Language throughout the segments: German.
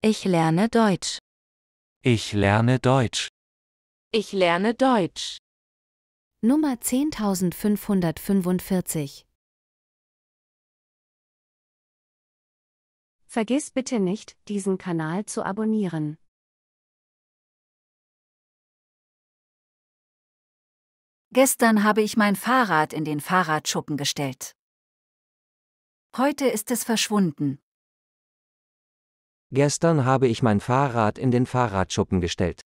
Ich lerne Deutsch. Ich lerne Deutsch. Ich lerne Deutsch. Nummer 10545 Vergiss bitte nicht, diesen Kanal zu abonnieren. Gestern habe ich mein Fahrrad in den Fahrradschuppen gestellt. Heute ist es verschwunden. Gestern habe ich mein Fahrrad in den Fahrradschuppen gestellt.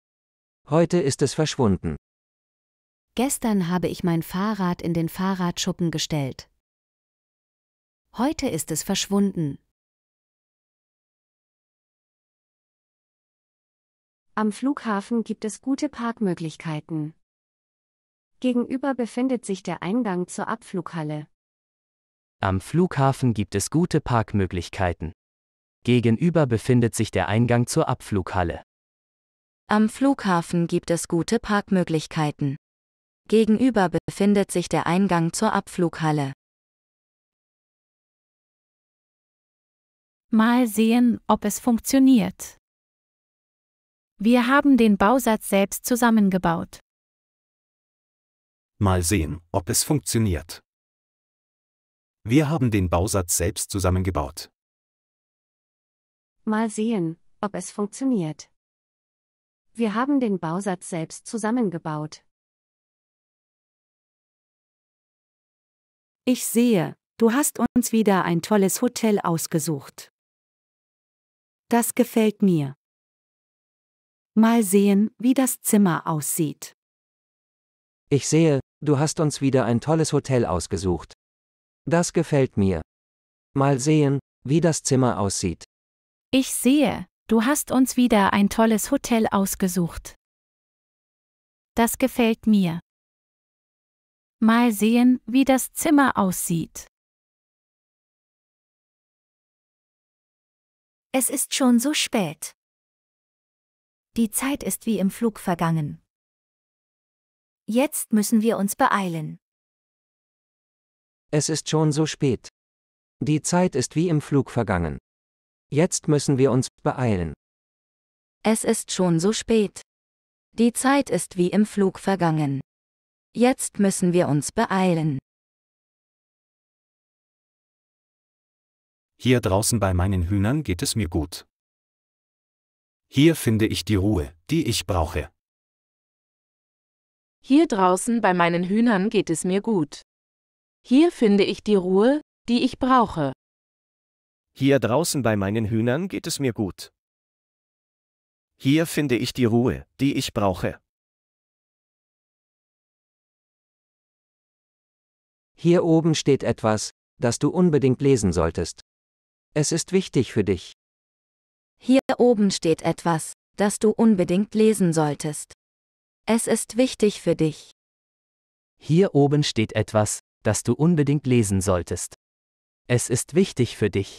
Heute ist es verschwunden. Gestern habe ich mein Fahrrad in den Fahrradschuppen gestellt. Heute ist es verschwunden. Am Flughafen gibt es gute Parkmöglichkeiten. Gegenüber befindet sich der Eingang zur Abflughalle. Am Flughafen gibt es gute Parkmöglichkeiten. Gegenüber befindet sich der Eingang zur Abflughalle. Am Flughafen gibt es gute Parkmöglichkeiten. Gegenüber befindet sich der Eingang zur Abflughalle. Mal sehen, ob es funktioniert. Wir haben den Bausatz selbst zusammengebaut. Mal sehen, ob es funktioniert. Wir haben den Bausatz selbst zusammengebaut. Mal sehen, ob es funktioniert. Wir haben den Bausatz selbst zusammengebaut. Ich sehe, du hast uns wieder ein tolles Hotel ausgesucht. Das gefällt mir. Mal sehen, wie das Zimmer aussieht. Ich sehe, du hast uns wieder ein tolles Hotel ausgesucht. Das gefällt mir. Mal sehen, wie das Zimmer aussieht. Ich sehe, du hast uns wieder ein tolles Hotel ausgesucht. Das gefällt mir. Mal sehen, wie das Zimmer aussieht. Es ist schon so spät. Die Zeit ist wie im Flug vergangen. Jetzt müssen wir uns beeilen. Es ist schon so spät. Die Zeit ist wie im Flug vergangen. Jetzt müssen wir uns beeilen. Es ist schon so spät. Die Zeit ist wie im Flug vergangen. Jetzt müssen wir uns beeilen. Hier draußen bei meinen Hühnern geht es mir gut. Hier finde ich die Ruhe, die ich brauche. Hier draußen bei meinen Hühnern geht es mir gut. Hier finde ich die Ruhe, die ich brauche. Hier draußen bei meinen Hühnern geht es mir gut. Hier finde ich die Ruhe, die ich brauche. Hier oben steht etwas, das du unbedingt lesen solltest. Es ist wichtig für dich. Hier oben steht etwas, das du unbedingt lesen solltest. Es ist wichtig für dich. Hier oben steht etwas, das du unbedingt lesen solltest. Es ist wichtig für dich.